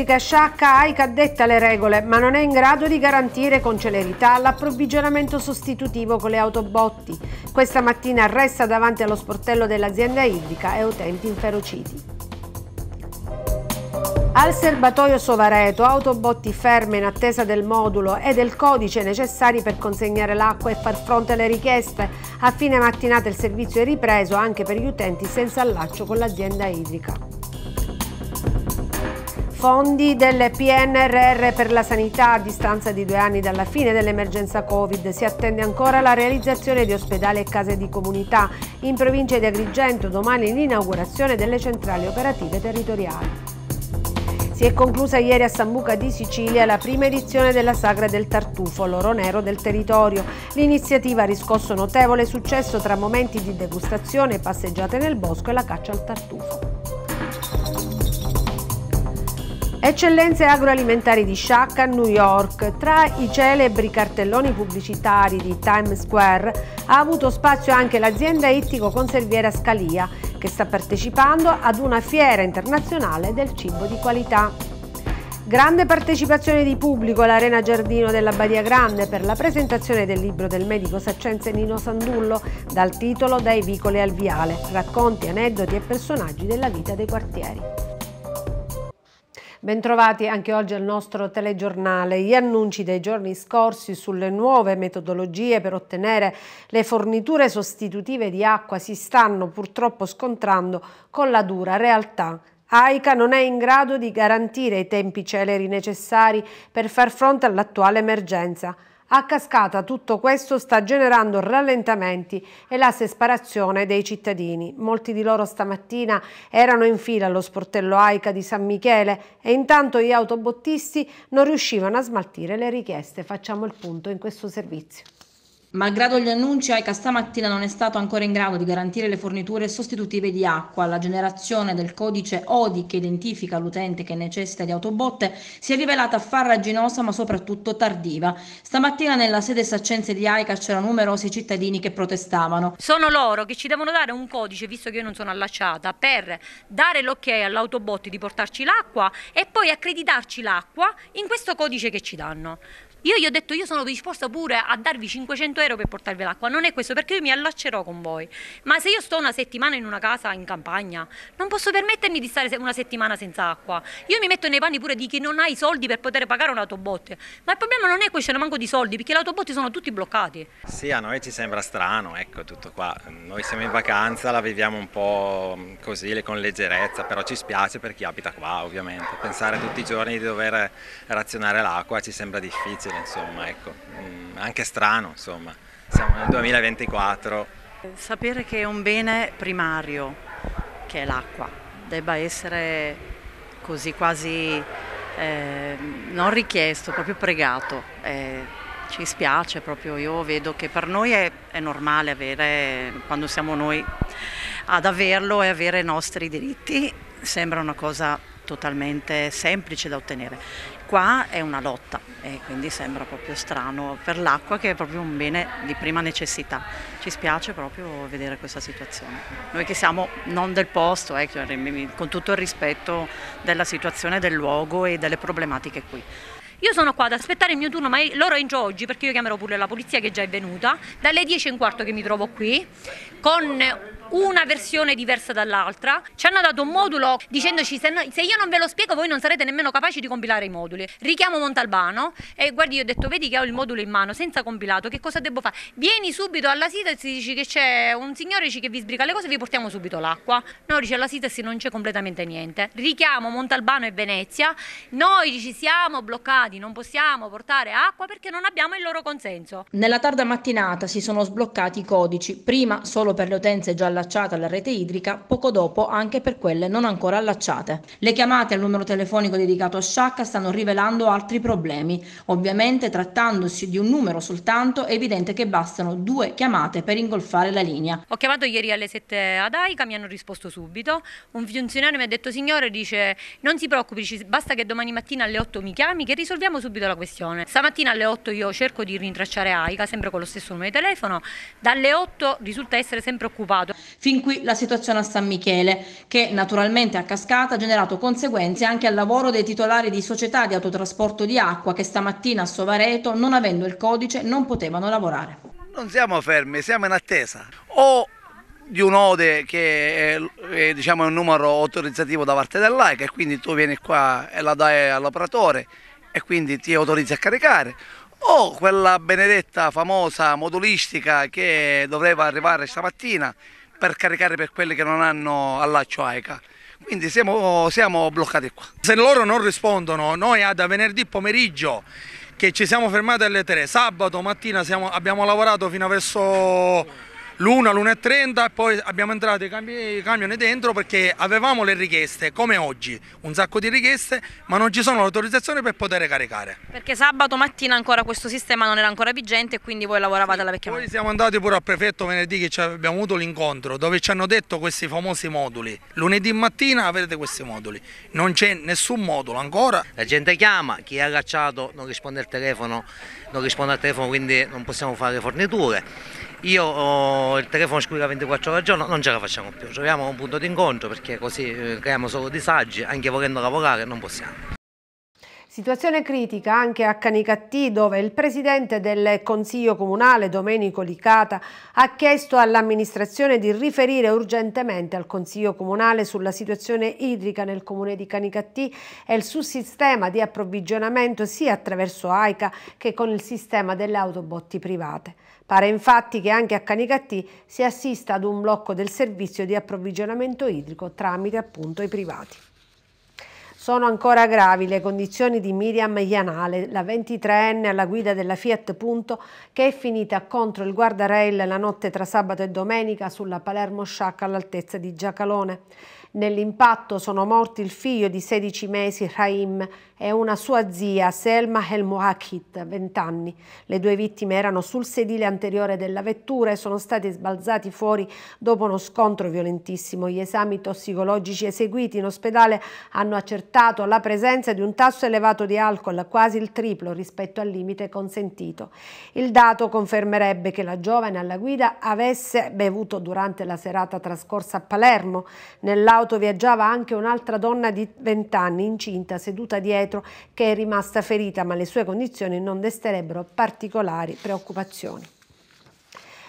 idrica Sciacca AICA detta le regole, ma non è in grado di garantire con celerità l'approvvigionamento sostitutivo con le autobotti. Questa mattina resta davanti allo sportello dell'azienda idrica e utenti inferociti. Al serbatoio Sovareto, autobotti ferme in attesa del modulo e del codice necessari per consegnare l'acqua e far fronte alle richieste. A fine mattinata il servizio è ripreso anche per gli utenti senza allaccio con l'azienda idrica. Fondi del PNRR per la sanità a distanza di due anni dalla fine dell'emergenza Covid. Si attende ancora la realizzazione di ospedali e case di comunità. In provincia di Agrigento domani l'inaugurazione delle centrali operative territoriali. Si è conclusa ieri a Sambuca di Sicilia la prima edizione della Sagra del Tartufo, l'oro nero del territorio. L'iniziativa ha riscosso notevole successo tra momenti di degustazione, passeggiate nel bosco e la caccia al tartufo. Eccellenze agroalimentari di Sciacca, New York. Tra i celebri cartelloni pubblicitari di Times Square ha avuto spazio anche l'azienda ittico-conserviera Scalia, che sta partecipando ad una fiera internazionale del cibo di qualità. Grande partecipazione di pubblico all'Arena Giardino della Badia Grande per la presentazione del libro del medico saccense Nino Sandullo dal titolo Dai vicoli al viale, racconti, aneddoti e personaggi della vita dei quartieri. Bentrovati anche oggi al nostro telegiornale. Gli annunci dei giorni scorsi sulle nuove metodologie per ottenere le forniture sostitutive di acqua si stanno purtroppo scontrando con la dura realtà AICA non è in grado di garantire i tempi celeri necessari per far fronte all'attuale emergenza. A cascata tutto questo sta generando rallentamenti e la separazione dei cittadini. Molti di loro stamattina erano in fila allo sportello AICA di San Michele e intanto gli autobottisti non riuscivano a smaltire le richieste. Facciamo il punto in questo servizio. Malgrado gli annunci, AICA stamattina non è stato ancora in grado di garantire le forniture sostitutive di acqua. La generazione del codice ODI che identifica l'utente che necessita di autobotte si è rivelata farraginosa ma soprattutto tardiva. Stamattina nella sede saccenze di AICA c'erano numerosi cittadini che protestavano. Sono loro che ci devono dare un codice, visto che io non sono allacciata, per dare l'ok all'autobotte di portarci l'acqua e poi accreditarci l'acqua in questo codice che ci danno. Io gli ho detto io sono disposta pure a darvi 500 euro per portarvi l'acqua, non è questo perché io mi allaccerò con voi, ma se io sto una settimana in una casa in campagna non posso permettermi di stare una settimana senza acqua, io mi metto nei panni pure di chi non ha i soldi per poter pagare un'autobotte, ma il problema non è questo, non manco di soldi perché le autobotte sono tutti bloccati. Sì, a noi ci sembra strano, ecco tutto qua, noi siamo in vacanza, la viviamo un po' mm, così, con leggerezza, però ci spiace per chi abita qua ovviamente, pensare tutti i giorni di dover razionare l'acqua ci sembra difficile difficile, insomma, ecco. Mm, anche strano, insomma. Siamo nel 2024. Sapere che un bene primario, che è l'acqua, debba essere così quasi eh, non richiesto, proprio pregato. Eh, ci spiace proprio, io vedo che per noi è, è, normale avere, quando siamo noi ad averlo e avere i nostri diritti, sembra una cosa totalmente semplice da ottenere qua è una lotta e quindi sembra proprio strano per l'acqua che è proprio un bene di prima necessità. Ci spiace proprio vedere questa situazione. Noi che siamo non del posto, eh, cioè, con tutto il rispetto della situazione, del luogo e delle problematiche qui. Io sono qua ad aspettare il mio turno, ma loro è in giro oggi perché io chiamerò pure la polizia che già è venuta, dalle 10 e un quarto che mi trovo qui, con una versione diversa dall'altra, ci hanno dato un modulo dicendoci se, no, se, io non ve lo spiego voi non sarete nemmeno capaci di compilare i moduli. Richiamo Montalbano e guardi io ho detto vedi che ho il modulo in mano senza compilato, che cosa devo fare? Vieni subito alla sita e si dice che c'è un signore che vi sbriga le cose, e vi portiamo subito l'acqua. No, dice alla sita se non c'è completamente niente. Richiamo Montalbano e Venezia, noi ci siamo bloccati, non possiamo portare acqua perché non abbiamo il loro consenso. Nella tarda mattinata si sono sbloccati i codici, prima solo per le utenze già alla allacciate alla rete idrica, poco dopo anche per quelle non ancora allacciate. Le chiamate al numero telefonico dedicato a Sciacca stanno rivelando altri problemi. Ovviamente trattandosi di un numero soltanto è evidente che bastano due chiamate per ingolfare la linea. Ho chiamato ieri alle 7 ad AICA, mi hanno risposto subito. Un funzionario mi ha detto signore, dice non si preoccupi, basta che domani mattina alle 8 mi chiami che risolviamo subito la questione. Stamattina alle 8 io cerco di rintracciare AICA, sempre con lo stesso numero di telefono, dalle 8 risulta essere sempre occupato. Fin qui la situazione a San Michele, che naturalmente a cascata ha generato conseguenze anche al lavoro dei titolari di società di autotrasporto di acqua che stamattina a Sovareto, non avendo il codice, non potevano lavorare. Non siamo fermi, siamo in attesa. O di un'ode che è, è, diciamo, un numero autorizzativo da parte dell'AICA e quindi tu vieni qua e la dai all'operatore e quindi ti autorizzi a caricare o quella benedetta famosa modulistica che doveva arrivare stamattina per caricare per quelli che non hanno allaccio AECA. Quindi siamo, siamo bloccati qua. Se loro non rispondono, noi da venerdì pomeriggio che ci siamo fermati alle 3, sabato mattina siamo, abbiamo lavorato fino a verso l'1, l'1.30 e poi abbiamo entrato i, cam i camion dentro perché avevamo le richieste, come oggi, un sacco di richieste, ma non ci sono l'autorizzazione per poter caricare. Perché sabato mattina ancora questo sistema non era ancora vigente e quindi voi lavoravate alla vecchia Poi mano. siamo andati pure al prefetto venerdì che abbiamo avuto l'incontro dove ci hanno detto questi famosi moduli. Lunedì mattina avrete questi moduli, non c'è nessun modulo ancora. La gente chiama, chi è agganciato non risponde al telefono, non risponde al telefono quindi non possiamo fare forniture io ho il telefono squilla 24 ore al giorno, non ce la facciamo più, troviamo un punto d'incontro perché così eh, creiamo solo disagi, anche volendo lavorare non possiamo. Situazione critica anche a Canicattì dove il presidente del Consiglio Comunale Domenico Licata ha chiesto all'amministrazione di riferire urgentemente al Consiglio Comunale sulla situazione idrica nel comune di Canicattì e il suo sistema di approvvigionamento sia attraverso AICA che con il sistema delle autobotti private. Pare infatti che anche a Canicattì si assista ad un blocco del servizio di approvvigionamento idrico tramite appunto i privati. Sono ancora gravi le condizioni di Miriam Ianale, la 23enne alla guida della Fiat Punto, che è finita contro il guardarail la notte tra sabato e domenica sulla Palermo Sciacca all'altezza di Giacalone. Nell'impatto sono morti il figlio di 16 mesi, Raim, e una sua zia, Selma El Helmoakit, 20 anni. Le due vittime erano sul sedile anteriore della vettura e sono stati sbalzati fuori dopo uno scontro violentissimo. Gli esami tossicologici eseguiti in ospedale hanno accertato la presenza di un tasso elevato di alcol, quasi il triplo rispetto al limite consentito. Il dato confermerebbe che la giovane alla guida avesse bevuto durante la serata trascorsa a Palermo. Nell'auto viaggiava anche un'altra donna di 20 anni incinta, seduta dietro Pietro che è rimasta ferita ma le sue condizioni non desterebbero particolari preoccupazioni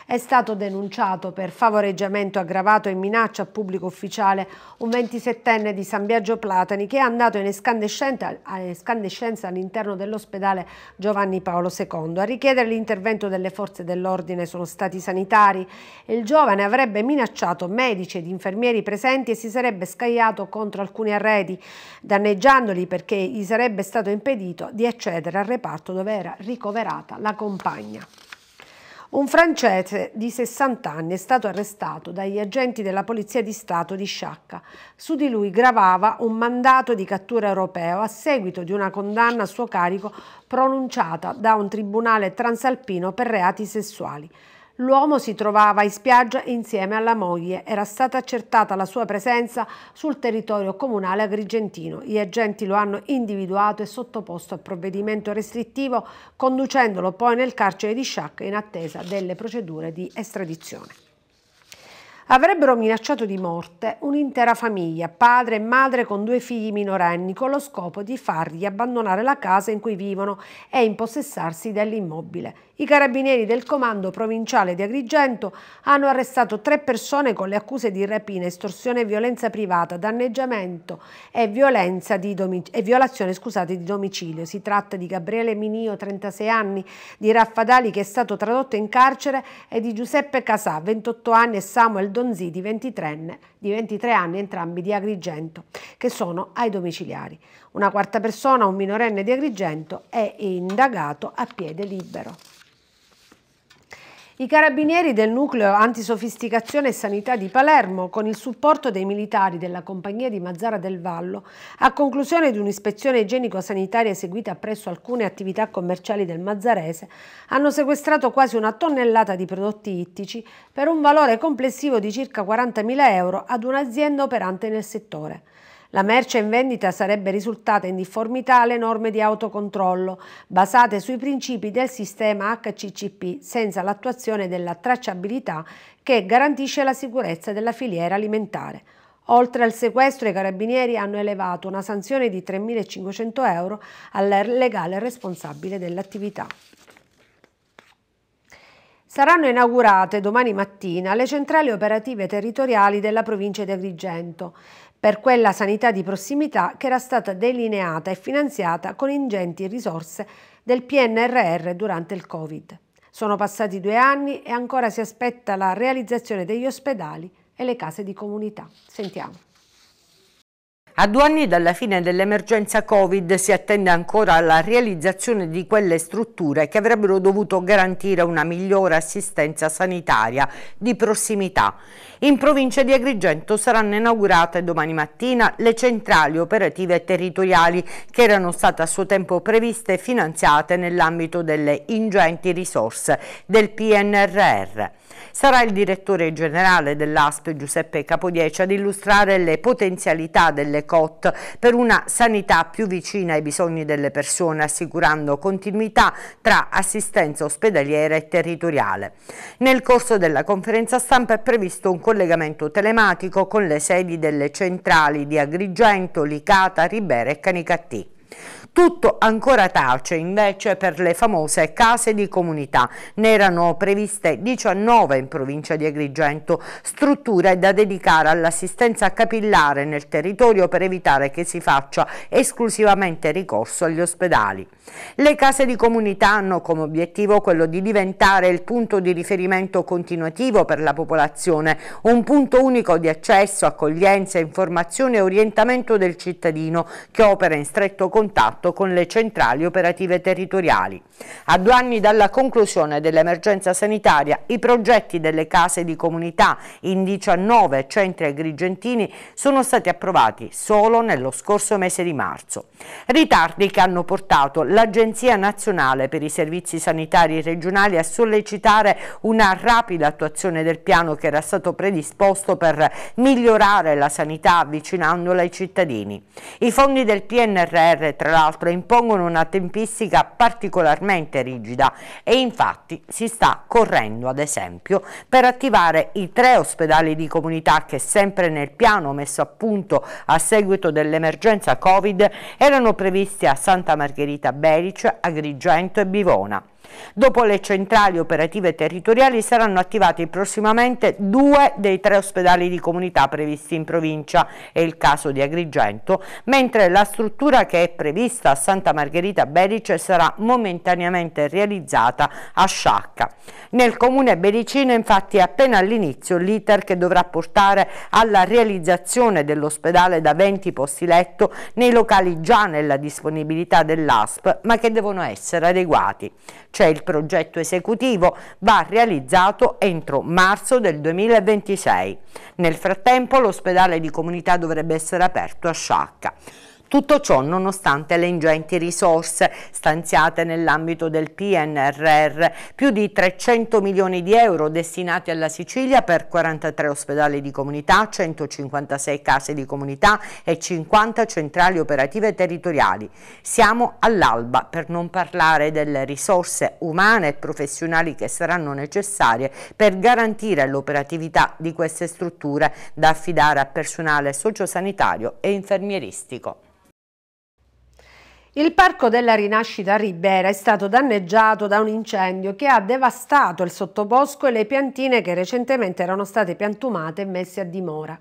è stato denunciato per favoreggiamento aggravato e minaccia a pubblico ufficiale un 27enne di San Biagio Platani che è andato in escandescenza all'interno dell'ospedale Giovanni Paolo II. A richiedere l'intervento delle forze dell'ordine sono stati sanitari e il giovane avrebbe minacciato medici ed infermieri presenti e si sarebbe scagliato contro alcuni arredi, danneggiandoli perché gli sarebbe stato impedito di accedere al reparto dove era ricoverata la compagna. Un francese di 60 anni è stato arrestato dagli agenti della Polizia di Stato di Sciacca. Su di lui gravava un mandato di cattura europeo a seguito di una condanna a suo carico pronunciata da un tribunale transalpino per reati sessuali. L'uomo si trovava in spiaggia insieme alla moglie. Era stata accertata la sua presenza sul territorio comunale agrigentino. Gli agenti lo hanno individuato e sottoposto a provvedimento restrittivo, conducendolo poi nel carcere di Sciacca in attesa delle procedure di estradizione avrebbero minacciato di morte un'intera famiglia, padre e madre con due figli minorenni, con lo scopo di fargli abbandonare la casa in cui vivono e impossessarsi dell'immobile. I carabinieri del comando provinciale di Agrigento hanno arrestato tre persone con le accuse di rapina, estorsione e violenza privata, danneggiamento e, di e violazione scusate, di domicilio. Si tratta di Gabriele Minio, 36 anni, di Raffadali che è stato tradotto in carcere e di Giuseppe Casà, 28 anni e Samuel Donzì 23, di 23 anni, entrambi di Agrigento, che sono ai domiciliari. Una quarta persona, un minorenne di Agrigento, è indagato a piede libero. I carabinieri del nucleo antisofisticazione e sanità di Palermo, con il supporto dei militari della compagnia di Mazzara del Vallo, a conclusione di un'ispezione igienico-sanitaria eseguita presso alcune attività commerciali del Mazzarese, hanno sequestrato quasi una tonnellata di prodotti ittici per un valore complessivo di circa 40.000 euro ad un'azienda operante nel settore. La merce in vendita sarebbe risultata in difformità alle norme di autocontrollo, basate sui principi del sistema HCCP, senza l'attuazione della tracciabilità che garantisce la sicurezza della filiera alimentare. Oltre al sequestro, i carabinieri hanno elevato una sanzione di 3.500 euro al legale responsabile dell'attività. Saranno inaugurate domani mattina le centrali operative territoriali della provincia di Agrigento per quella sanità di prossimità che era stata delineata e finanziata con ingenti risorse del PNRR durante il Covid. Sono passati due anni e ancora si aspetta la realizzazione degli ospedali e le case di comunità. Sentiamo. A due anni dalla fine dell'emergenza Covid si attende ancora alla realizzazione di quelle strutture che avrebbero dovuto garantire una migliore assistenza sanitaria di prossimità. In provincia di Agrigento saranno inaugurate domani mattina le centrali operative territoriali che erano state a suo tempo previste e finanziate nell'ambito delle ingenti risorse del PNRR. Sarà il direttore generale dell'ASP Giuseppe Capodieci ad illustrare le potenzialità delle COT per una sanità più vicina ai bisogni delle persone, assicurando continuità tra assistenza ospedaliera e territoriale. Nel corso della conferenza stampa è previsto un collegamento telematico con le sedi delle centrali di Agrigento, Licata, Ribera e Canicattì tutto ancora tace invece per le famose case di comunità. Ne erano previste 19 in provincia di Agrigento, strutture da dedicare all'assistenza capillare nel territorio per evitare che si faccia esclusivamente ricorso agli ospedali. Le case di comunità hanno come obiettivo quello di diventare il punto di riferimento continuativo per la popolazione, un punto unico di accesso, accoglienza, informazione e orientamento del cittadino che opera in stretto contatto con le centrali operative territoriali. A due anni dalla conclusione dell'emergenza sanitaria, i progetti delle case di comunità in 19 centri agrigentini sono stati approvati solo nello scorso mese di marzo. Ritardi che hanno portato la l'Agenzia Nazionale per i Servizi Sanitari Regionali a sollecitare una rapida attuazione del piano che era stato predisposto per migliorare la sanità avvicinandola ai cittadini. I fondi del PNRR tra l'altro impongono una tempistica particolarmente rigida e infatti si sta correndo ad esempio per attivare i tre ospedali di comunità che sempre nel piano messo a punto a seguito dell'emergenza Covid erano previsti a Santa Margherita Bella Belice, Agrigento e Bivona. Dopo le centrali operative territoriali saranno attivati prossimamente due dei tre ospedali di comunità previsti in provincia, è il caso di Agrigento, mentre la struttura che è prevista a Santa Margherita Berice sarà momentaneamente realizzata a Sciacca. Nel comune Bericino infatti è appena all'inizio l'iter che dovrà portare alla realizzazione dell'ospedale da 20 posti letto nei locali già nella disponibilità dell'ASP ma che devono essere adeguati cioè il progetto esecutivo, va realizzato entro marzo del 2026. Nel frattempo l'ospedale di comunità dovrebbe essere aperto a Sciacca. Tutto ciò nonostante le ingenti risorse stanziate nell'ambito del PNRR, più di 300 milioni di euro destinati alla Sicilia per 43 ospedali di comunità, 156 case di comunità e 50 centrali operative territoriali. Siamo all'alba per non parlare delle risorse umane e professionali che saranno necessarie per garantire l'operatività di queste strutture da affidare a personale sociosanitario e infermieristico. Il Parco della Rinascita a Ribera è stato danneggiato da un incendio che ha devastato il sottobosco e le piantine che recentemente erano state piantumate e messe a dimora.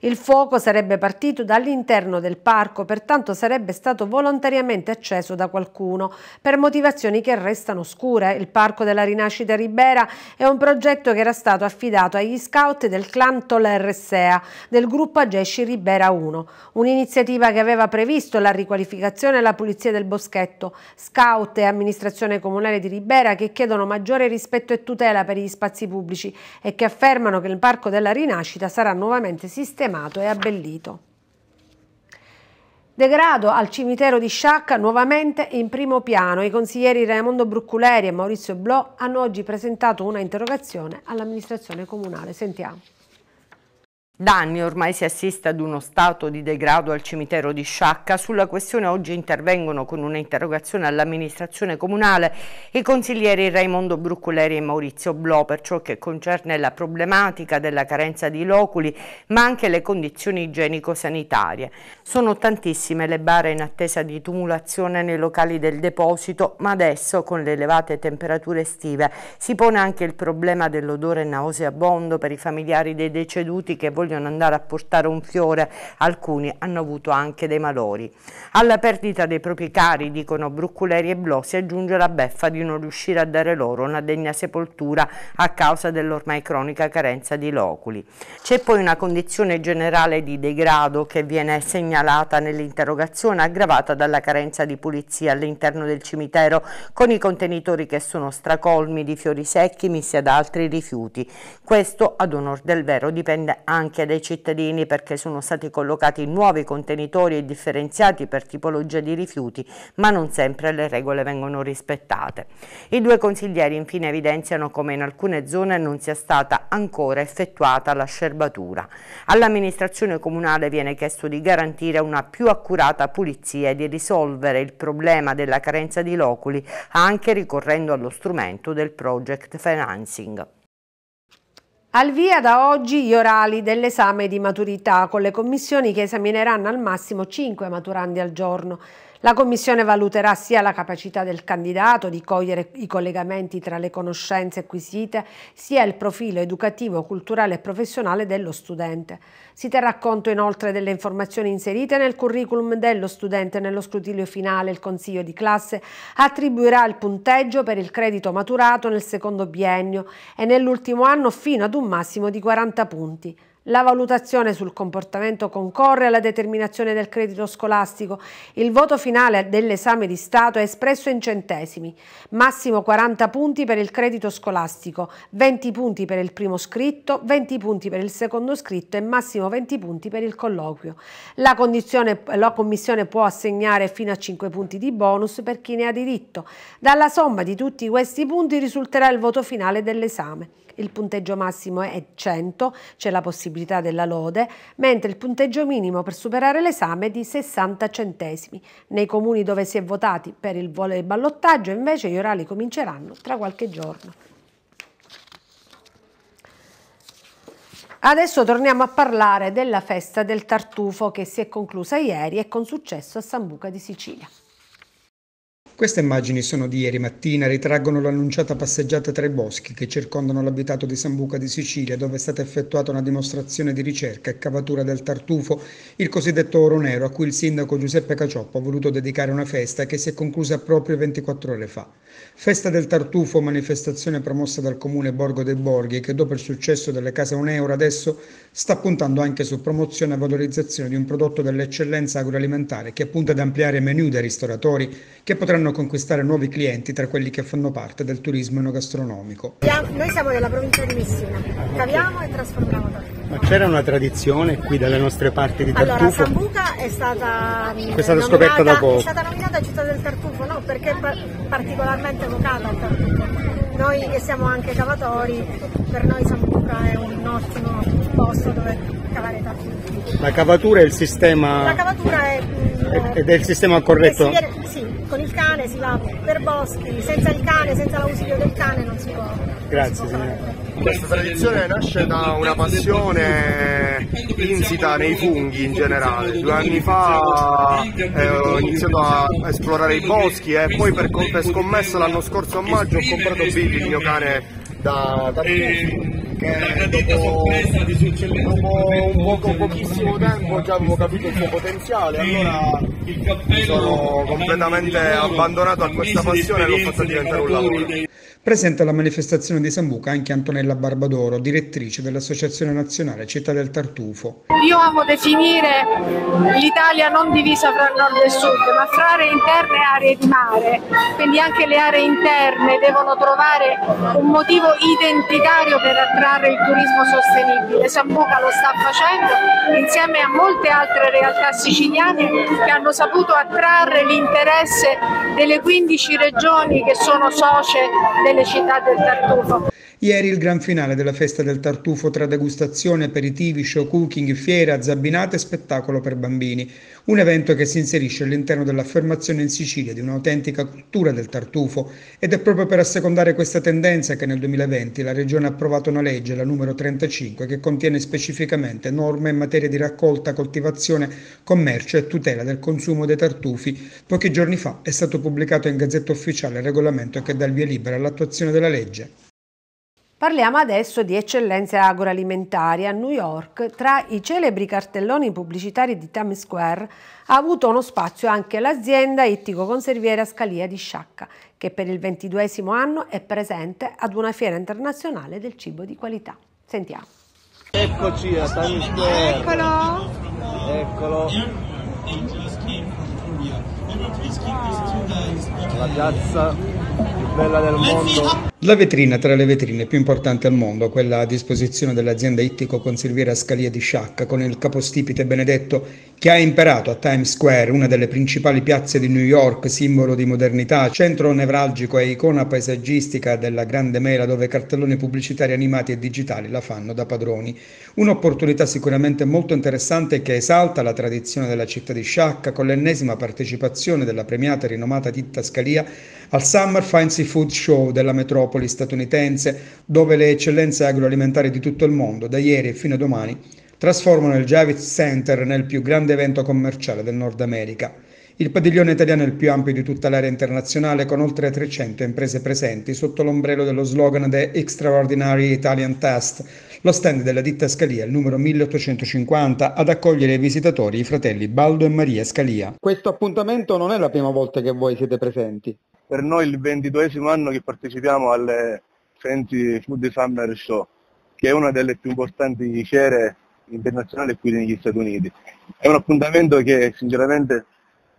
Il fuoco sarebbe partito dall'interno del parco, pertanto sarebbe stato volontariamente acceso da qualcuno, per motivazioni che restano oscure. Il Parco della Rinascita Ribera è un progetto che era stato affidato agli scout del clan Tola RSEA, del gruppo Agesci Ribera 1, un'iniziativa che aveva previsto la riqualificazione e la pulizia del boschetto, scout e amministrazione comunale di Ribera che chiedono maggiore rispetto e tutela per gli spazi pubblici e che affermano che il Parco della Rinascita sarà nuovamente sistemato cremato e abbellito. Degrado al cimitero di Sciacca nuovamente in primo piano. I consiglieri Raimondo Brucculeri e Maurizio Blò hanno oggi presentato una interrogazione all'amministrazione comunale. Sentiamo. Da anni ormai si assiste ad uno stato di degrado al cimitero di Sciacca. Sulla questione oggi intervengono con un'interrogazione all'amministrazione comunale i consiglieri Raimondo Bruccoleri e Maurizio Blo per ciò che concerne la problematica della carenza di loculi ma anche le condizioni igienico-sanitarie. Sono tantissime le bare in attesa di tumulazione nei locali del deposito ma adesso con le elevate temperature estive si pone anche il problema dell'odore nauseabondo per i familiari dei deceduti che vogliono vogliono andare a portare un fiore, alcuni hanno avuto anche dei malori. Alla perdita dei propri cari, dicono Brucculeri e Blo, si aggiunge la beffa di non riuscire a dare loro una degna sepoltura a causa dell'ormai cronica carenza di loculi. C'è poi una condizione generale di degrado che viene segnalata nell'interrogazione aggravata dalla carenza di pulizia all'interno del cimitero con i contenitori che sono stracolmi di fiori secchi messi ad altri rifiuti. Questo ad onor del vero dipende anche anche dai cittadini perché sono stati collocati nuovi contenitori e differenziati per tipologia di rifiuti, ma non sempre le regole vengono rispettate. I due consiglieri infine evidenziano come in alcune zone non sia stata ancora effettuata la scerbatura. All'amministrazione comunale viene chiesto di garantire una più accurata pulizia e di risolvere il problema della carenza di loculi anche ricorrendo allo strumento del project financing. Al via da oggi gli orali dell'esame di maturità con le commissioni che esamineranno al massimo 5 maturandi al giorno. La Commissione valuterà sia la capacità del candidato di cogliere i collegamenti tra le conoscenze acquisite, sia il profilo educativo, culturale e professionale dello studente. Si terrà conto inoltre delle informazioni inserite nel curriculum dello studente nello scrutinio finale. Il Consiglio di classe attribuirà il punteggio per il credito maturato nel secondo biennio e nell'ultimo anno fino ad un massimo di 40 punti. La valutazione sul comportamento concorre alla determinazione del credito scolastico. Il voto finale dell'esame di Stato è espresso in centesimi. Massimo 40 punti per il credito scolastico, 20 punti per il primo scritto, 20 punti per il secondo scritto e massimo 20 punti per il colloquio. La, la Commissione può assegnare fino a 5 punti di bonus per chi ne ha diritto. Dalla somma di tutti questi punti risulterà il voto finale dell'esame il punteggio massimo è 100, c'è la possibilità della lode, mentre il punteggio minimo per superare l'esame è di 60 centesimi. Nei comuni dove si è votati per il volo e il ballottaggio invece gli orali cominceranno tra qualche giorno. Adesso torniamo a parlare della festa del tartufo che si è conclusa ieri e con successo a Sambuca di Sicilia. Queste immagini sono di ieri mattina, ritraggono l'annunciata passeggiata tra i boschi che circondano l'abitato di Sambuca di Sicilia, dove è stata effettuata una dimostrazione di ricerca e cavatura del tartufo, il cosiddetto oro nero, a cui il sindaco Giuseppe Cacioppo ha voluto dedicare una festa che si è conclusa proprio 24 ore fa. Festa del tartufo, manifestazione promossa dal comune Borgo dei Borghi, che dopo il successo delle case Oneuro adesso sta puntando anche su promozione e valorizzazione di un prodotto dell'eccellenza agroalimentare che punta ad ampliare menù dei ristoratori che potranno potranno conquistare nuovi clienti tra quelli che fanno parte del turismo enogastronomico. Noi siamo della provincia di Messina, caviamo e trasformiamo torte. Ma c'era una tradizione qui dalle nostre parti di Tartufo? Allora, Sambuca è stata, è mm, stata scoperta da poco. È stata nominata città del Tartufo, no? Perché è particolarmente evocata al Tartufo. Noi che siamo anche cavatori, per noi Sambuca è un ottimo posto dove cavare tartufi. La cavatura è il sistema... La cavatura è... Mm, ed è il sistema corretto? si va per boschi, senza il cane, senza l'ausilio del cane non si può. Grazie signora. Questa tradizione nasce da una passione insita nei funghi in generale. Due anni fa eh, ho iniziato a esplorare i boschi e eh, poi per, per scommessa l'anno scorso a maggio ho comprato Billy, il mio cane da, da funghi perché dopo, dopo poco, pochissimo tempo già avevo capito il suo potenziale, allora mi sono completamente abbandonato a questa passione e l'ho fatto diventare un lavoro. Presente alla manifestazione di Sambuca anche Antonella Barbadoro, direttrice dell'Associazione Nazionale Città del Tartufo. Io amo definire l'Italia non divisa fra nord e sud, ma fra aree interne e aree di mare. Quindi anche le aree interne devono trovare un motivo identitario per attrarre il turismo sostenibile. Sambuca lo sta facendo insieme a molte altre realtà siciliane che hanno saputo attrarre l'interesse delle 15 regioni che sono socie del le città del tartufo. Ieri il gran finale della festa del tartufo tra degustazione, aperitivi, show cooking, fiera, zabbinate e spettacolo per bambini. Un evento che si inserisce all'interno dell'affermazione in Sicilia di un'autentica cultura del tartufo ed è proprio per assecondare questa tendenza che nel 2020 la Regione ha approvato una legge, la numero 35, che contiene specificamente norme in materia di raccolta, coltivazione, commercio e tutela del consumo dei tartufi. Pochi giorni fa è stato pubblicato in Gazzetta Ufficiale il regolamento che dà il via libera all'attuazione della legge. Parliamo adesso di eccellenze agroalimentari a New York. Tra i celebri cartelloni pubblicitari di Times Square ha avuto uno spazio anche l'azienda ittico-conserviera Scalia di Sciacca, che per il ventiduesimo anno è presente ad una fiera internazionale del cibo di qualità. Sentiamo. Eccoci a Times Square. Eccolo. Eccolo. La piazza più bella del mondo. La vetrina tra le vetrine più importanti al mondo, quella a disposizione dell'azienda ittico-conserviera Scalia di Sciacca, con il capostipite Benedetto che ha imperato a Times Square, una delle principali piazze di New York, simbolo di modernità, centro nevralgico e icona paesaggistica della Grande Mela, dove cartelloni pubblicitari animati e digitali la fanno da padroni. Un'opportunità sicuramente molto interessante che esalta la tradizione della città di Sciacca con l'ennesima partecipazione della premiata e rinomata ditta Scalia al Summer Fine Seafood Show della metropoli statunitense, dove le eccellenze agroalimentari di tutto il mondo, da ieri fino a domani, trasformano il Javits Center nel più grande evento commerciale del Nord America. Il padiglione italiano è il più ampio di tutta l'area internazionale, con oltre 300 imprese presenti sotto l'ombrello dello slogan The Extraordinary Italian Test, lo stand della ditta Scalia, il numero 1850, ad accogliere i visitatori i fratelli Baldo e Maria Scalia. Questo appuntamento non è la prima volta che voi siete presenti per noi il ventiduesimo anno che partecipiamo alle Fenty Food Summer Show, che è una delle più importanti fiere internazionali qui negli Stati Uniti. È un appuntamento che sinceramente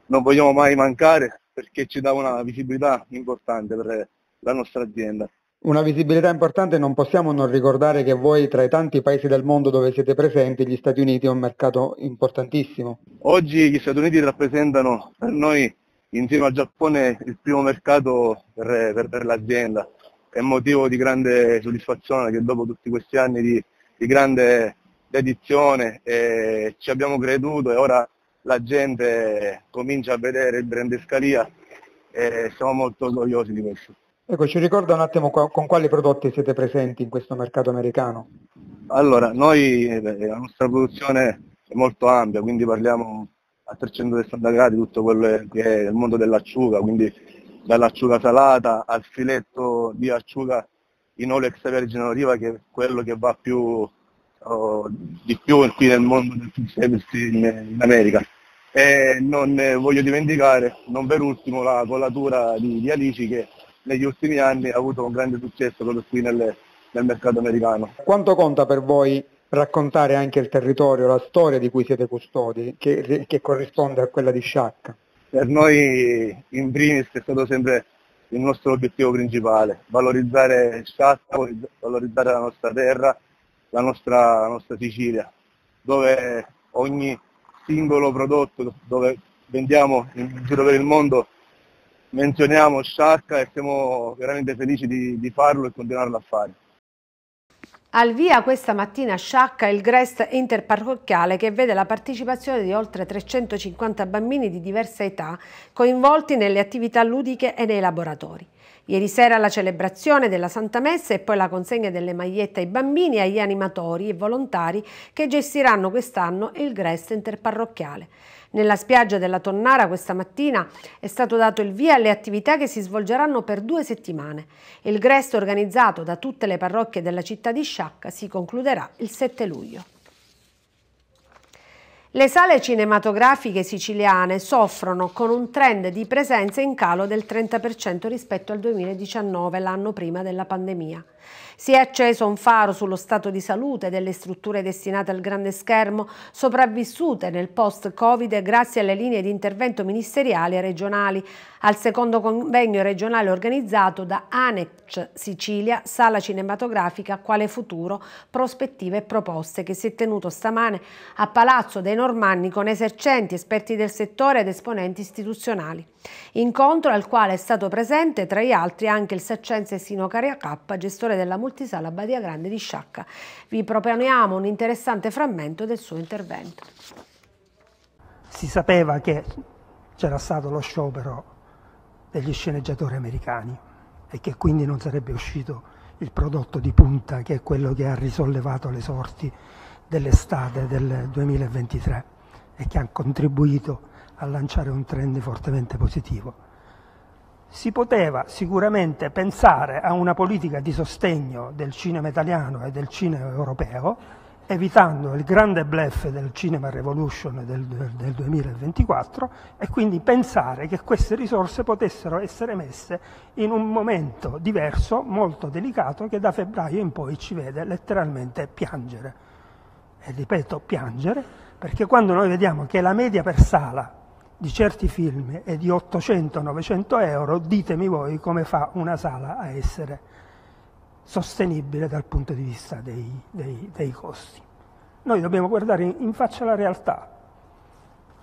non vogliamo mai mancare perché ci dà una visibilità importante per la nostra azienda. Una visibilità importante non possiamo non ricordare che voi tra i tanti paesi del mondo dove siete presenti gli Stati Uniti è un mercato importantissimo. Oggi gli Stati Uniti rappresentano per noi insieme al Giappone il primo mercato per, per, per l'azienda. È motivo di grande soddisfazione che dopo tutti questi anni di, di grande dedizione eh, ci abbiamo creduto e ora la gente comincia a vedere il brand Escalia e siamo molto orgogliosi di questo. Ecco, ci ricorda un attimo con quali prodotti siete presenti in questo mercato americano? Allora, noi, eh, la nostra produzione è molto ampia, quindi parliamo al 360 gradi tutto quello che è il mondo dell'acciuga, quindi dall'acciuga salata al filetto di acciuga in olio extravergine oliva che è quello che va più oh, di più qui nel mondo del service in, in America. E non voglio dimenticare, non per ultimo, la collatura di, di Alici che negli ultimi anni ha avuto un grande successo proprio qui nel, nel mercato americano. Quanto conta per voi raccontare anche il territorio, la storia di cui siete custodi, che, che corrisponde a quella di Sciacca? Per noi in primis è stato sempre il nostro obiettivo principale, valorizzare Sciacca, valorizzare la nostra terra, la nostra, la nostra Sicilia, dove ogni singolo prodotto, dove vendiamo in giro per il mondo, menzioniamo Sciacca e siamo veramente felici di, di farlo e continuarlo a fare. Al via questa mattina a Sciacca il GREST interparrocchiale che vede la partecipazione di oltre 350 bambini di diversa età coinvolti nelle attività ludiche e nei laboratori. Ieri sera la celebrazione della Santa Messa e poi la consegna delle magliette ai bambini e agli animatori e volontari che gestiranno quest'anno il GREST interparrocchiale. Nella spiaggia della Tonnara questa mattina è stato dato il via alle attività che si svolgeranno per due settimane. Il gresto organizzato da tutte le parrocchie della città di Sciacca si concluderà il 7 luglio. Le sale cinematografiche siciliane soffrono con un trend di presenze in calo del 30% rispetto al 2019, l'anno prima della pandemia. Si è acceso un faro sullo stato di salute delle strutture destinate al grande schermo, sopravvissute nel post-Covid grazie alle linee di intervento ministeriali e regionali. Al secondo convegno regionale organizzato da ANEC Sicilia, Sala Cinematografica, quale futuro, prospettive e proposte, che si è tenuto stamane a Palazzo dei Normanni con esercenti, esperti del settore ed esponenti istituzionali. Incontro al quale è stato presente, tra gli altri, anche il saccense Sino K, gestore della municipalità multisala Badia Grande di Sciacca. Vi proponiamo un interessante frammento del suo intervento. Si sapeva che c'era stato lo sciopero degli sceneggiatori americani e che quindi non sarebbe uscito il prodotto di punta che è quello che ha risollevato le sorti dell'estate del 2023 e che ha contribuito a lanciare un trend fortemente positivo si poteva sicuramente pensare a una politica di sostegno del cinema italiano e del cinema europeo, evitando il grande blef del Cinema Revolution del, del 2024 e quindi pensare che queste risorse potessero essere messe in un momento diverso, molto delicato, che da febbraio in poi ci vede letteralmente piangere. E ripeto, piangere, perché quando noi vediamo che la media per sala di certi film è di 800-900 euro, ditemi voi come fa una sala a essere sostenibile dal punto di vista dei, dei, dei costi. Noi dobbiamo guardare in, faccia la realtà.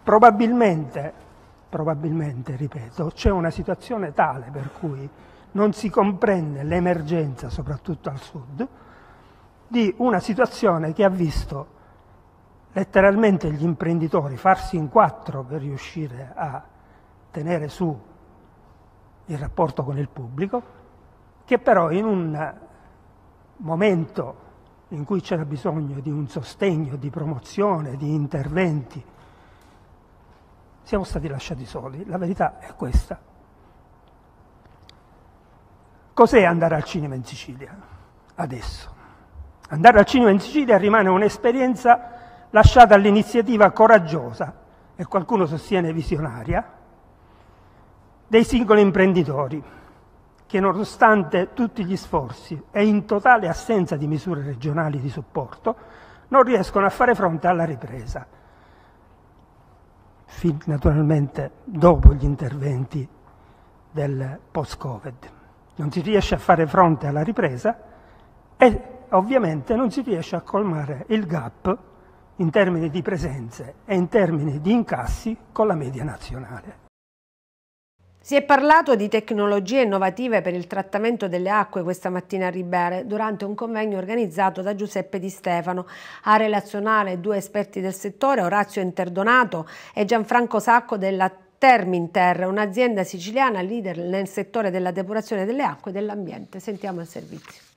Probabilmente, probabilmente, ripeto, c'è una situazione tale per cui non si comprende l'emergenza, soprattutto al sud, di una situazione che ha visto letteralmente gli imprenditori farsi in quattro per riuscire a tenere su il rapporto con il pubblico, che però in un momento in cui c'era bisogno di un sostegno, di promozione, di interventi, siamo stati lasciati soli. La verità è questa. Cos'è andare al cinema in Sicilia adesso? Andare al cinema in Sicilia rimane un'esperienza lasciata all'iniziativa coraggiosa, e qualcuno sostiene visionaria, dei singoli imprenditori, che nonostante tutti gli sforzi e in totale assenza di misure regionali di supporto, non riescono a fare fronte alla ripresa. Fin, naturalmente dopo gli interventi del post-Covid. Non si riesce a fare fronte alla ripresa e ovviamente non si riesce a colmare il gap in termini di presenze e in termini di incassi con la media nazionale. Si è parlato di tecnologie innovative per il trattamento delle acque questa mattina a Ribere durante un convegno organizzato da Giuseppe Di Stefano. A relazionare due esperti del settore, Orazio Interdonato e Gianfranco Sacco della Terminter, un'azienda siciliana leader nel settore della depurazione delle acque e dell'ambiente. Sentiamo il servizio.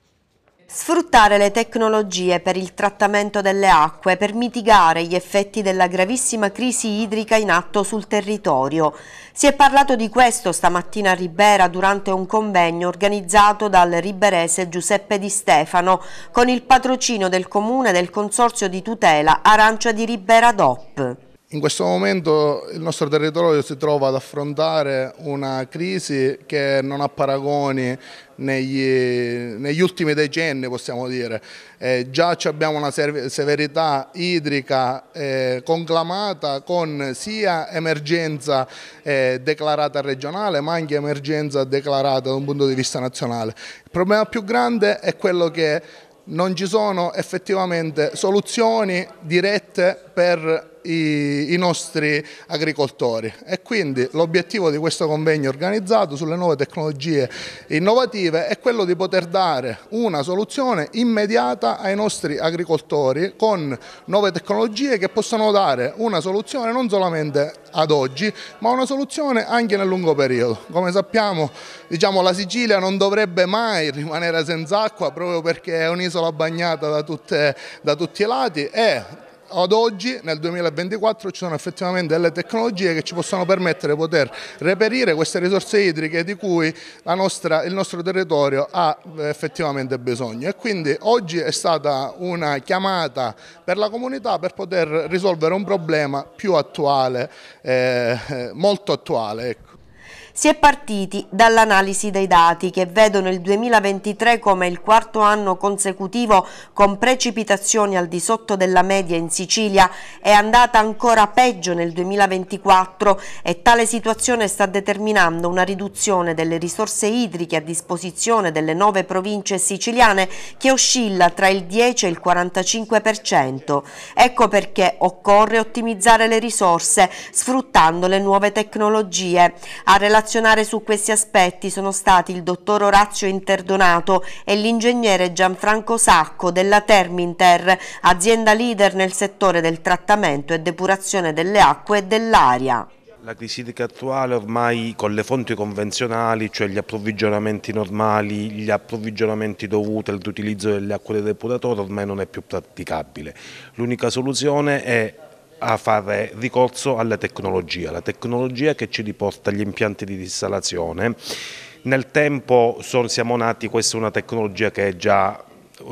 Sfruttare le tecnologie per il trattamento delle acque per mitigare gli effetti della gravissima crisi idrica in atto sul territorio. Si è parlato di questo stamattina a Ribera durante un convegno organizzato dal riberese Giuseppe Di Stefano con il patrocino del comune del consorzio di tutela Arancia di Ribera DOP. In questo momento il nostro territorio si trova ad affrontare una crisi che non ha paragoni negli, negli ultimi decenni, possiamo dire. Eh, già abbiamo una severità idrica eh, conclamata con sia emergenza eh, declarata regionale ma anche emergenza declarata da un punto di vista nazionale. Il problema più grande è quello che non ci sono effettivamente soluzioni dirette per i, i nostri agricoltori e quindi l'obiettivo di questo convegno organizzato sulle nuove tecnologie innovative è quello di poter dare una soluzione immediata ai nostri agricoltori con nuove tecnologie che possano dare una soluzione non solamente ad oggi ma una soluzione anche nel lungo periodo. Come sappiamo diciamo, la Sicilia non dovrebbe mai rimanere senza acqua proprio perché è un'isola bagnata da, tutte, da tutti i lati e ad oggi nel 2024 ci sono effettivamente delle tecnologie che ci possono permettere di poter reperire queste risorse idriche di cui nostra, il nostro territorio ha eh, effettivamente bisogno e quindi oggi è stata una chiamata per la comunità per poter risolvere un problema più attuale, eh, eh molto attuale. Ecco. Si è partiti dall'analisi dei dati che vedono il 2023 come il quarto anno consecutivo con precipitazioni al di sotto della media in Sicilia, è andata ancora peggio nel 2024 e tale situazione sta determinando una riduzione delle risorse idriche a disposizione delle nove province siciliane che oscilla tra il 10 e il 45%. Ecco perché occorre ottimizzare le risorse sfruttando le nuove tecnologie. A relazione relazionare su questi aspetti sono stati il dottor Orazio Interdonato e l'ingegnere Gianfranco Sacco della Terminter, azienda leader nel settore del trattamento e depurazione delle acque e dell'aria. La crisi attuale ormai con le fonti convenzionali, cioè gli approvvigionamenti normali, gli approvvigionamenti dovuti all'utilizzo delle acque del depuratore ormai non è più praticabile. L'unica soluzione è a fare ricorso alla tecnologia, la tecnologia che ci riporta agli impianti di dissalazione. Nel tempo siamo nati, questa è una tecnologia che è già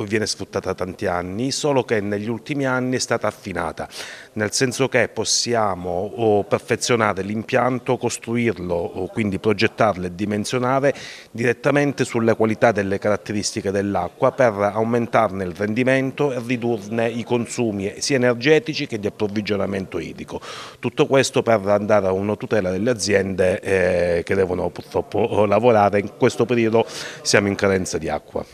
viene sfruttata da tanti anni, solo che negli ultimi anni è stata affinata, nel senso che possiamo perfezionare l'impianto, costruirlo, quindi progettarlo e dimensionare direttamente sulle qualità delle caratteristiche dell'acqua per aumentarne il rendimento e ridurne i consumi sia energetici che di approvvigionamento idrico. Tutto questo per andare a una tutela delle aziende eh, che devono purtroppo lavorare, in questo periodo siamo in carenza di acqua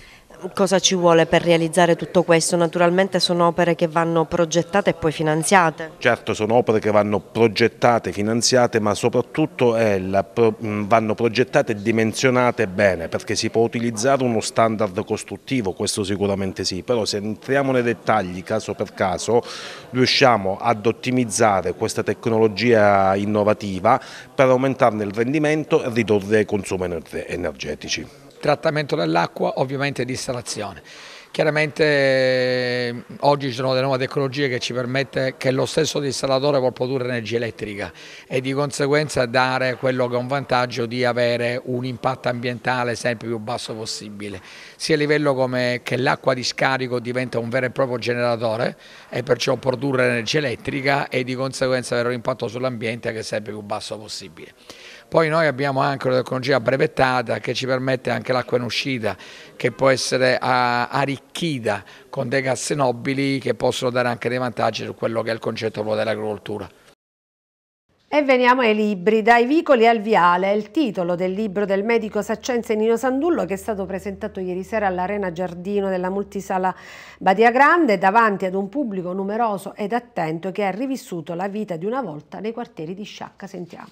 cosa ci vuole per realizzare tutto questo? Naturalmente sono opere che vanno progettate e poi finanziate. Certo, sono opere che vanno progettate, finanziate, ma soprattutto eh, la, mm, vanno progettate e dimensionate bene, perché si può utilizzare uno standard costruttivo, questo sicuramente sì, però se entriamo nei dettagli caso per caso riusciamo ad ottimizzare questa tecnologia innovativa per aumentarne il rendimento e ridurre i consumi energetici trattamento dell'acqua, ovviamente distrazione. Chiaramente eh, oggi ci sono delle nuove tecnologie che ci permette che lo stesso distallatore può produrre energia elettrica e di conseguenza dare quello che è un vantaggio di avere un impatto ambientale sempre più basso possibile, sia a livello come che l'acqua di scarico diventa un vero e proprio generatore e perciò produrre energia elettrica e di conseguenza avere un impatto sull'ambiente che è sempre più basso possibile. Poi noi abbiamo anche una tecnologia brevettata che ci permette anche l'acqua in uscita che può essere ah, arricchita con dei gas nobili che possono dare anche dei vantaggi su quello che è il concetto dell'agricoltura. E veniamo ai libri, dai vicoli al viale, è il titolo del libro del medico saccense Nino Sandullo che è stato presentato ieri sera all'Arena Giardino della multisala Badia Grande davanti ad un pubblico numeroso ed attento che ha rivissuto la vita di una volta nei quartieri di Sciacca. Sentiamo.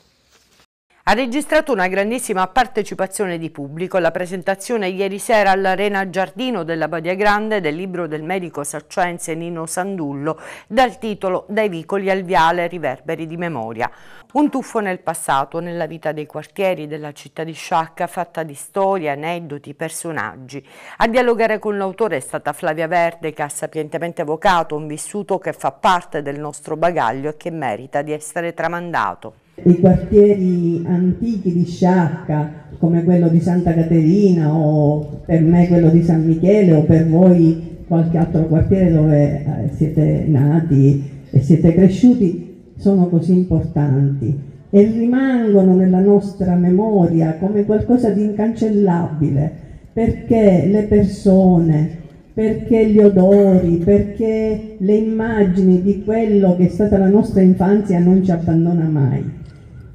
Ha registrato una grandissima partecipazione di pubblico alla presentazione ieri sera all'Arena Giardino della Badia Grande del libro del medico saccense Nino Sandullo dal titolo Dai vicoli al viale riverberi di memoria. Un tuffo nel passato, nella vita dei quartieri della città di Sciacca fatta di storie, aneddoti, personaggi. A dialogare con l'autore è stata Flavia Verde che ha sapientemente evocato un vissuto che fa parte del nostro bagaglio e che merita di essere tramandato i quartieri antichi di Sciacca, come quello di Santa Caterina o per me quello di San Michele o per voi qualche altro quartiere dove eh, siete nati e siete cresciuti, sono così importanti e rimangono nella nostra memoria come qualcosa di incancellabile perché le persone, perché gli odori, perché le immagini di quello che è stata la nostra infanzia non ci abbandona mai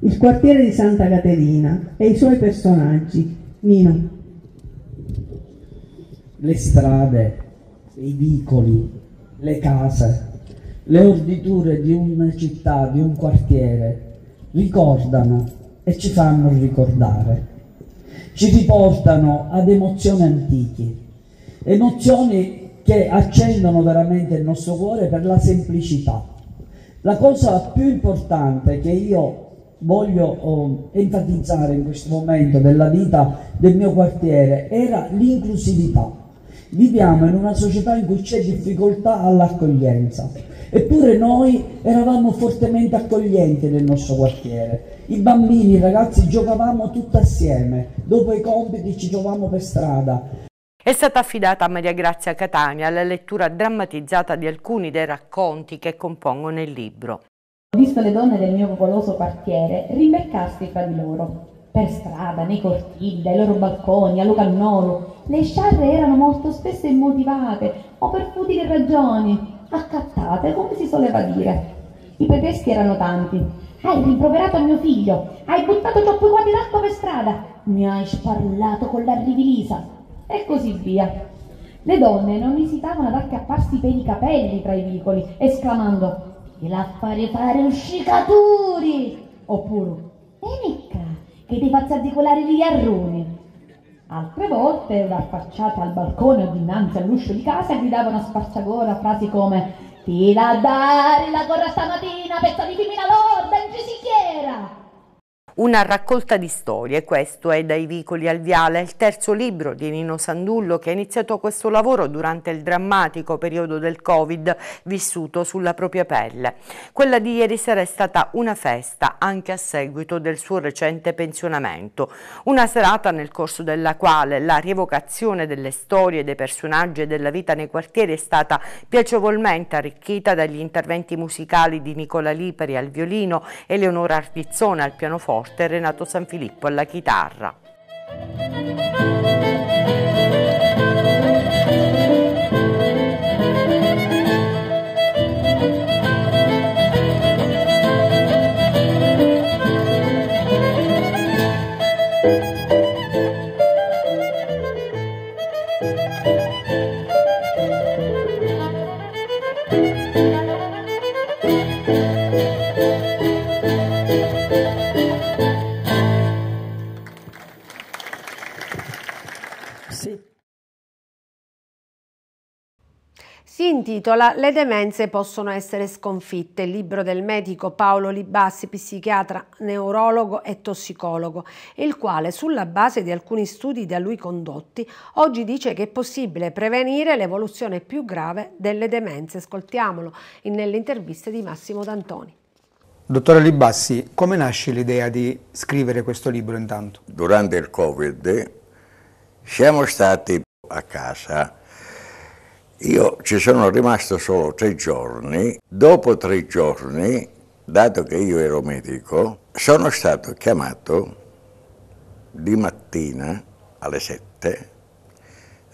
il quartiere di Santa Caterina e i suoi personaggi. Nino. Le strade, i vicoli, le case, le orditure di una città, di un quartiere, ricordano e ci fanno ricordare. Ci riportano ad emozioni antiche, emozioni che accendono veramente il nostro cuore per la semplicità. La cosa più importante che io voglio oh, enfatizzare in questo momento della vita del mio quartiere era l'inclusività. Viviamo in una società in cui c'è difficoltà all'accoglienza, eppure noi eravamo fortemente accoglienti nel nostro quartiere. I bambini, i ragazzi giocavamo tutti assieme, dopo i compiti ci trovavamo per strada. È stata affidata a Maria Grazia Catania la lettura drammatizzata di alcuni dei racconti che compongono il libro visto le donne del mio popoloso quartiere rimbeccarsi fra di loro, per strada, nei cortili, dai loro balconi, allo cannolo. Le sciarre erano molto spesso immotivate o per futili ragioni, accattate, come si soleva dire. I pretesti erano tanti. Hai rimproverato mio figlio, hai buttato troppo quadri d'acqua per strada, mi hai sparlato con la rivilisa e così via. Le donne non esitavano ad accapparsi per i capelli tra i vicoli, esclamando e la fare fare uscicaturi, oppure venicca che ti fa articolare gli arroni. Altre volte, raffacciate al balcone o dinanzi all'uscio di casa, gridava a sparciagora frasi come ti la dare la corra stamattina, pezzo di femmina lorda, incisichiera! una raccolta di storie, questo è Dai vicoli al viale, il terzo libro di Nino Sandullo che ha iniziato questo lavoro durante il drammatico periodo del Covid vissuto sulla propria pelle. Quella di ieri sera è stata una festa anche a seguito del suo recente pensionamento, una serata nel corso della quale la rievocazione delle storie, dei personaggi e della vita nei quartieri è stata piacevolmente arricchita dagli interventi musicali di Nicola Liperi al violino e Leonora Artizzone al pianoforte forte Renato Sanfilippo alla chitarra. intitola Le demenze possono essere sconfitte, il libro del medico Paolo Libassi, psichiatra, neurologo e tossicologo, il quale sulla base di alcuni studi da lui condotti oggi dice che è possibile prevenire l'evoluzione più grave delle demenze. Ascoltiamolo nelle interviste di Massimo D'Antoni. Dottore Libassi, come nasce l'idea di scrivere questo libro intanto? Durante il Covid siamo stati a casa io ci sono rimasto solo tre giorni, dopo tre giorni, dato che io ero medico, sono stato chiamato di mattina alle sette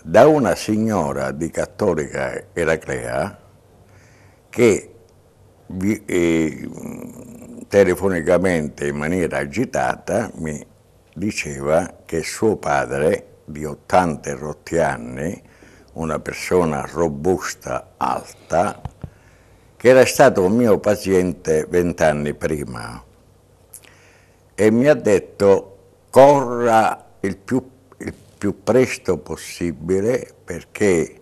da una signora di cattolica eraclea che eh, telefonicamente in maniera agitata mi diceva che suo padre di 80 e rotti anni una persona robusta, alta, che era stato un mio paziente vent'anni prima e mi ha detto corra il più, il più presto possibile perché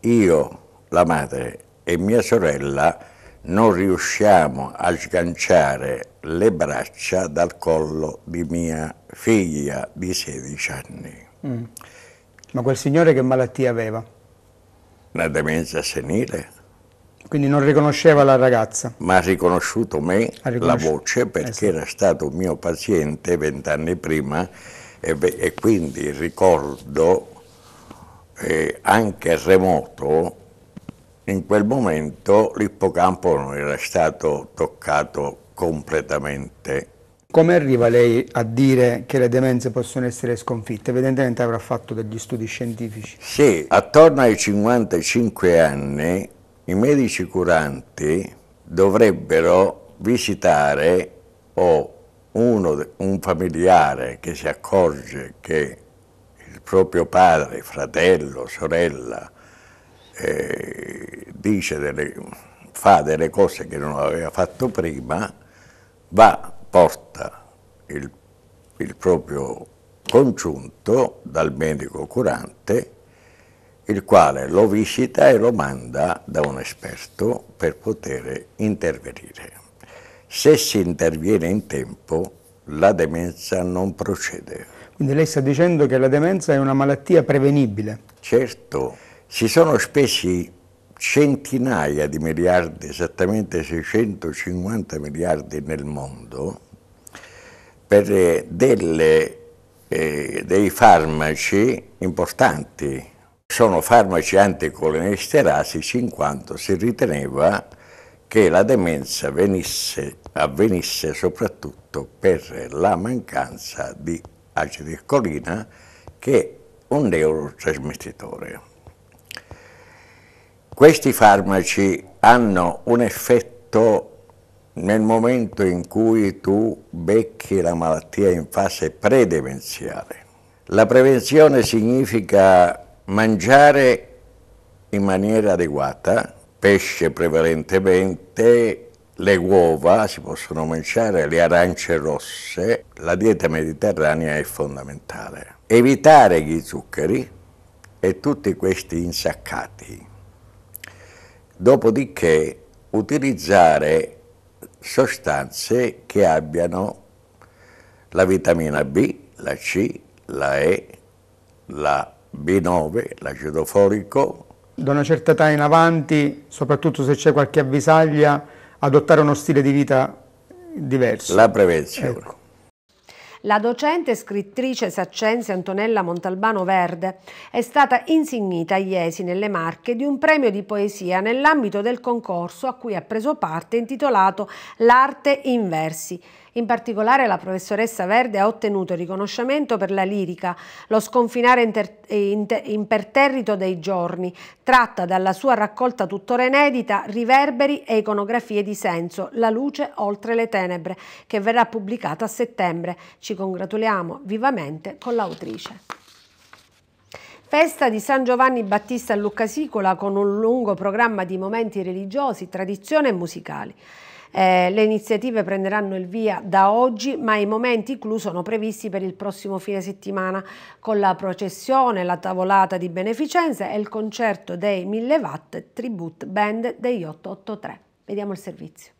io, la madre e mia sorella non riusciamo a sganciare le braccia dal collo di mia figlia di 16 anni. Mm. Ma quel signore che malattia aveva? Una demenza senile. Quindi non riconosceva la ragazza? Ma ha riconosciuto me, ha riconosci la voce, perché eh era stato mio paziente vent'anni prima e, e, quindi ricordo eh, anche remoto, in quel momento l'ippocampo non era stato toccato completamente come arriva lei a dire che le demenze possono essere sconfitte? Evidentemente avrà fatto degli studi scientifici. Sì, attorno ai 55 anni i medici curanti dovrebbero visitare o uno, un familiare che si accorge che il proprio padre, fratello, sorella, eh, delle, fa delle cose che non aveva fatto prima, va porta il, il proprio congiunto dal medico curante, il quale lo visita e lo manda da un esperto per poter intervenire. Se si interviene in tempo, la demenza non procede. Quindi lei sta dicendo che la demenza è una malattia prevenibile? Certo, si sono spesi centinaia di miliardi, esattamente 650 miliardi nel mondo, per eh, delle, eh, dei farmaci importanti. Sono farmaci anticolinesterasi in quanto si riteneva che la demenza venisse, avvenisse soprattutto per la mancanza di acidicolina che è un neurotrasmettitore. Questi farmaci hanno un effetto nel momento in cui tu becchi la malattia in fase predemenziale. La prevenzione significa mangiare in maniera adeguata, pesce prevalentemente, le uova si possono mangiare, le arance rosse, la dieta mediterranea è fondamentale. Evitare gli zuccheri e tutti questi insaccati dopodiché utilizzare sostanze che abbiano la vitamina B, la C, la E, la B9, l'acido forico. Da una certa età in avanti, soprattutto se c'è qualche avvisaglia, adottare uno stile di vita diverso. La prevenzione. Ecco. La docente scrittrice saccense Antonella Montalbano Verde è stata insignita a Iesi nelle Marche di un premio di poesia nell'ambito del concorso a cui ha preso parte intitolato L'arte in versi in particolare la professoressa Verde ha ottenuto riconoscimento per la lirica Lo sconfinare imperterrito dei giorni, tratta dalla sua raccolta tuttora inedita Riverberi e iconografie di senso, La luce oltre le tenebre, che verrà pubblicata a settembre. Ci congratuliamo vivamente con l'autrice. Festa di San Giovanni Battista a Lucca Sicola con un lungo programma di momenti religiosi, tradizioni e musicali. Eh, le iniziative prenderanno il via da oggi, ma i momenti clou sono previsti per il prossimo fine settimana con la processione, la tavolata di beneficenza e il concerto dei 1000 watt tribute band degli 883. Vediamo il servizio.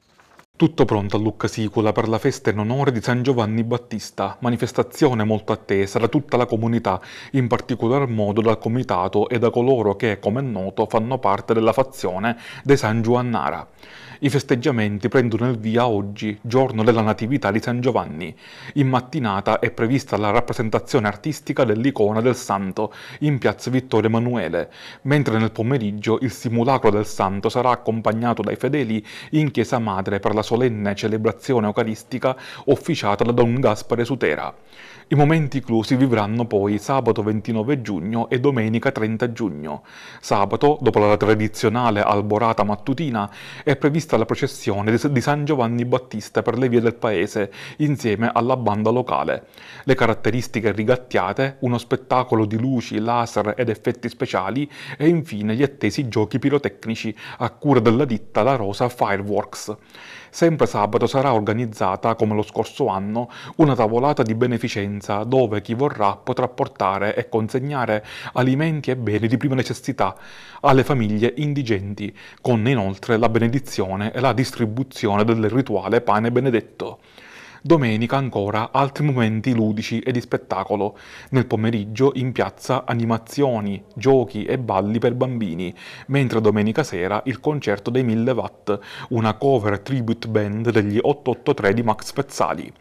Tutto pronto a Lucca Sicula per la festa in onore di San Giovanni Battista, manifestazione molto attesa da tutta la comunità, in particolar modo dal comitato e da coloro che, come è noto, fanno parte della fazione dei San Giovannara. I festeggiamenti prendono il via oggi, giorno della Natività di San Giovanni. In mattinata è prevista la rappresentazione artistica dell'icona del santo in piazza Vittorio Emanuele, mentre nel pomeriggio il simulacro del santo sarà accompagnato dai fedeli in chiesa madre per la solenne celebrazione eucaristica officiata da Don Gaspare Sutera. I momenti clou si vivranno poi sabato 29 giugno e domenica 30 giugno. Sabato, dopo la tradizionale alborata mattutina, è prevista la processione di San Giovanni Battista per le vie del paese, insieme alla banda locale. Le caratteristiche rigattiate, uno spettacolo di luci, laser ed effetti speciali e infine gli attesi giochi pirotecnici a cura della ditta La Rosa Fireworks. Sempre sabato sarà organizzata, come lo scorso anno, una tavolata di beneficenza dove chi vorrà potrà portare e consegnare alimenti e beni di prima necessità alle famiglie indigenti, con inoltre la benedizione e la distribuzione del rituale pane benedetto. Domenica ancora altri momenti ludici e di spettacolo. Nel pomeriggio in piazza animazioni, giochi e balli per bambini, mentre domenica sera il concerto dei 1000 Watt, una cover tribute band degli 883 di Max Pezzali.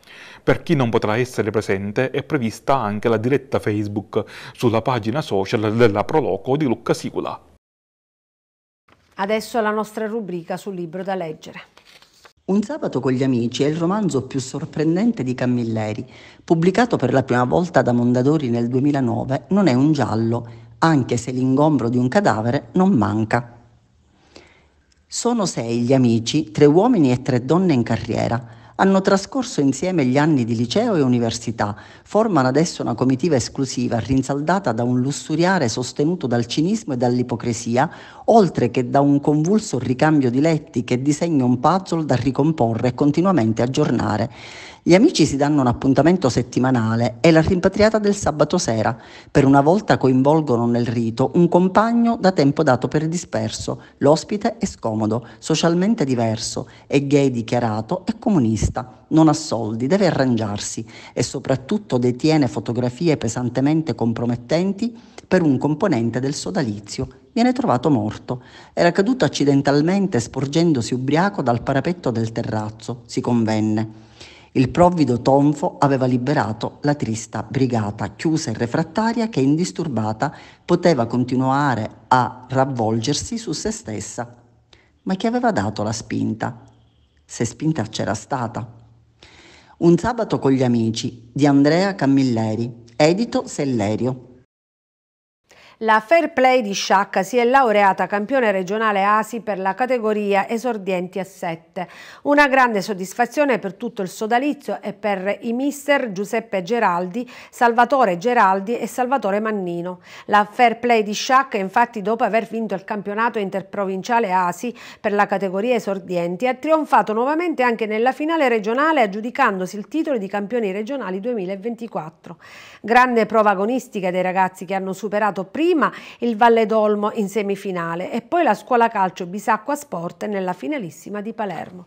Per chi non potrà essere presente è prevista anche la diretta Facebook sulla pagina social della Proloco di Lucca Sicula. Adesso la nostra rubrica sul libro da leggere. Un sabato con gli amici è il romanzo più sorprendente di Camilleri. Pubblicato per la prima volta da Mondadori nel 2009, non è un giallo, anche se l'ingombro di un cadavere non manca. Sono sei gli amici, tre uomini e tre donne in carriera hanno trascorso insieme gli anni di liceo e università, formano adesso una comitiva esclusiva rinsaldata da un lussuriare sostenuto dal cinismo e dall'ipocrisia, oltre che da un convulso ricambio di letti che disegna un puzzle da ricomporre e continuamente aggiornare. Gli amici si danno un appuntamento settimanale e la rimpatriata del sabato sera. Per una volta coinvolgono nel rito un compagno da tempo dato per disperso. L'ospite è scomodo, socialmente diverso, è gay dichiarato e comunista. Non ha soldi, deve arrangiarsi e soprattutto detiene fotografie pesantemente compromettenti per un componente del sodalizio. Viene trovato morto. Era caduto accidentalmente sporgendosi ubriaco dal parapetto del terrazzo. Si convenne. Il provvido tonfo aveva liberato la trista brigata chiusa e refrattaria che indisturbata poteva continuare a ravvolgersi su se stessa. Ma chi aveva dato la spinta? Se spinta c'era stata. Un sabato con gli amici di Andrea Camilleri, edito Sellerio, la Fair Play di Sciacca si è laureata campione regionale ASI per la categoria esordienti a 7. Una grande soddisfazione per tutto il sodalizio e per i mister Giuseppe Geraldi, Salvatore Geraldi e Salvatore Mannino. La Fair Play di Sciacca infatti dopo aver vinto il campionato interprovinciale ASI per la categoria esordienti ha trionfato nuovamente anche nella finale regionale aggiudicandosi il titolo di campioni regionali 2024. Grande prova agonistica dei ragazzi che hanno superato prima prima il Valle d'Olmo in semifinale e poi la scuola calcio Bisacqua Sport nella finalissima di Palermo.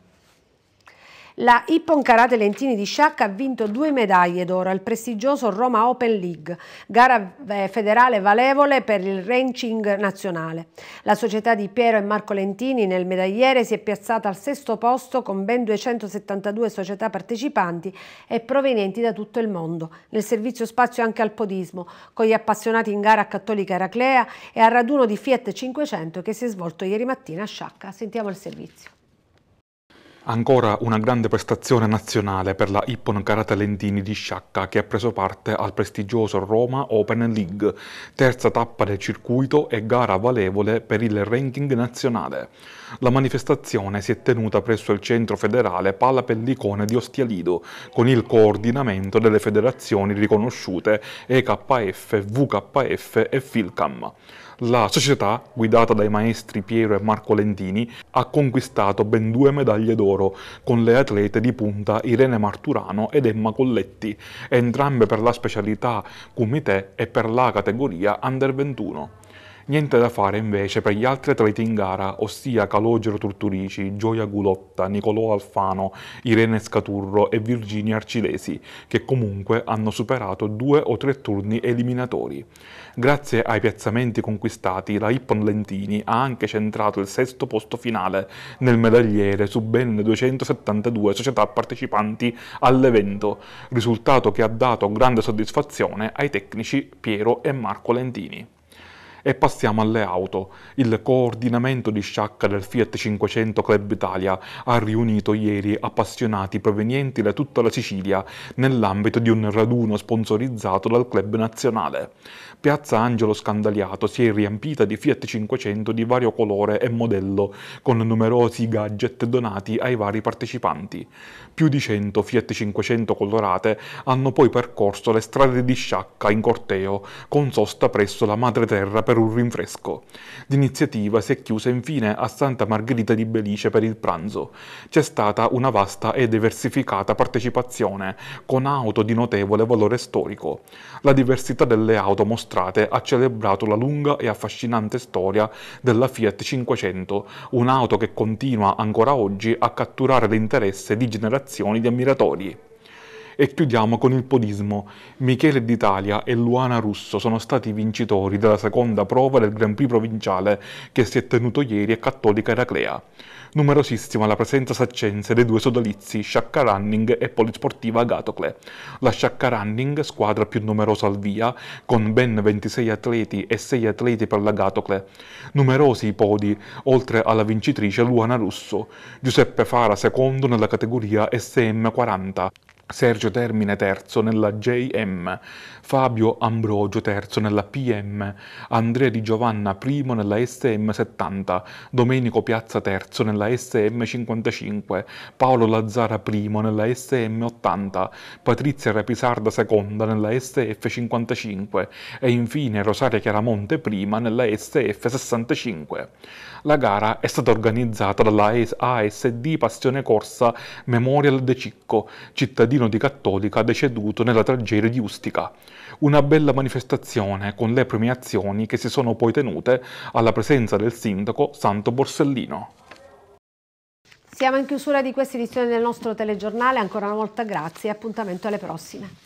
La Ipponcarate Lentini di Sciacca ha vinto due medaglie d'oro al prestigioso Roma Open League, gara eh, federale valevole per il ranching nazionale. La società di Piero e Marco Lentini nel medagliere si è piazzata al sesto posto con ben 272 società partecipanti e provenienti da tutto il mondo. Nel servizio spazio anche al podismo, con gli appassionati in gara a Cattolica Eraclea e al raduno di Fiat 500 che si è svolto ieri mattina a Sciacca. Sentiamo il servizio. Ancora una grande prestazione nazionale per la Ippon Karate Lentini di Sciacca che ha preso parte al prestigioso Roma Open League, terza tappa del circuito e gara valevole per il ranking nazionale. La manifestazione si è tenuta presso il centro federale Palla Pellicone di Ostialido, con il coordinamento delle federazioni riconosciute EKF, VKF e FILCAM la società, guidata dai maestri Piero e Marco Lentini, ha conquistato ben due medaglie d'oro con le atlete di punta Irene Marturano ed Emma Colletti, entrambe per la specialità Kumite e per la categoria Under 21. Niente da fare invece per gli altri atleti in gara, ossia Calogero Turturici, Gioia Gulotta, Nicolò Alfano, Irene Scaturro e Virginia Arcilesi, che comunque hanno superato due o tre turni eliminatori. Grazie ai piazzamenti conquistati, la Ippon Lentini ha anche centrato il sesto posto finale nel medagliere su ben 272 società partecipanti all'evento, risultato che ha dato grande soddisfazione ai tecnici Piero e Marco Lentini. E passiamo alle auto. Il coordinamento di sciacca del Fiat 500 Club Italia ha riunito ieri appassionati provenienti da tutta la Sicilia nell'ambito di un raduno sponsorizzato dal club nazionale. Piazza Angelo Scandaliato si è riempita di Fiat 500 di vario colore e modello, con numerosi gadget donati ai vari partecipanti. Più di 100 Fiat 500 colorate hanno poi percorso le strade di Sciacca in corteo, con sosta presso la Madre Terra per un rinfresco. L'iniziativa si è chiusa infine a Santa Margherita di Belice per il pranzo. C'è stata una vasta e diversificata partecipazione, con auto di notevole valore storico. La diversità delle auto mostrate mostrate ha celebrato la lunga e affascinante storia della Fiat 500, un'auto che continua ancora oggi a catturare l'interesse di generazioni di ammiratori. E chiudiamo con il podismo. Michele d'Italia e Luana Russo sono stati vincitori della seconda prova del Grand Prix provinciale che si è tenuto ieri a Cattolica Eraclea. Numerosissima la presenza saccense dei due sodalizi, Sciacca Running e Polisportiva Agatocle. La Sciacca Running, squadra più numerosa al via, con ben 26 atleti e 6 atleti per l'Agatocle. Numerosi i podi, oltre alla vincitrice Luana Russo, Giuseppe Fara secondo nella categoria SM40. Sergio Termine III nella JM, Fabio Ambrogio III nella PM, Andrea Di Giovanna I nella SM70, Domenico Piazza III nella SM55, Paolo Lazzara I nella SM80, Patrizia Rapisarda II nella SF55 e infine Rosaria Chiaramonte I nella SF65. La gara è stata organizzata dalla ASD Passione Corsa Memorial De Cicco, cittadino cittadino di Cattolica deceduto nella tragedia di Ustica. Una bella manifestazione con le premiazioni che si sono poi tenute alla presenza del sindaco Santo Borsellino. Siamo in chiusura di questa edizione del nostro telegiornale, ancora una volta grazie e appuntamento alle prossime.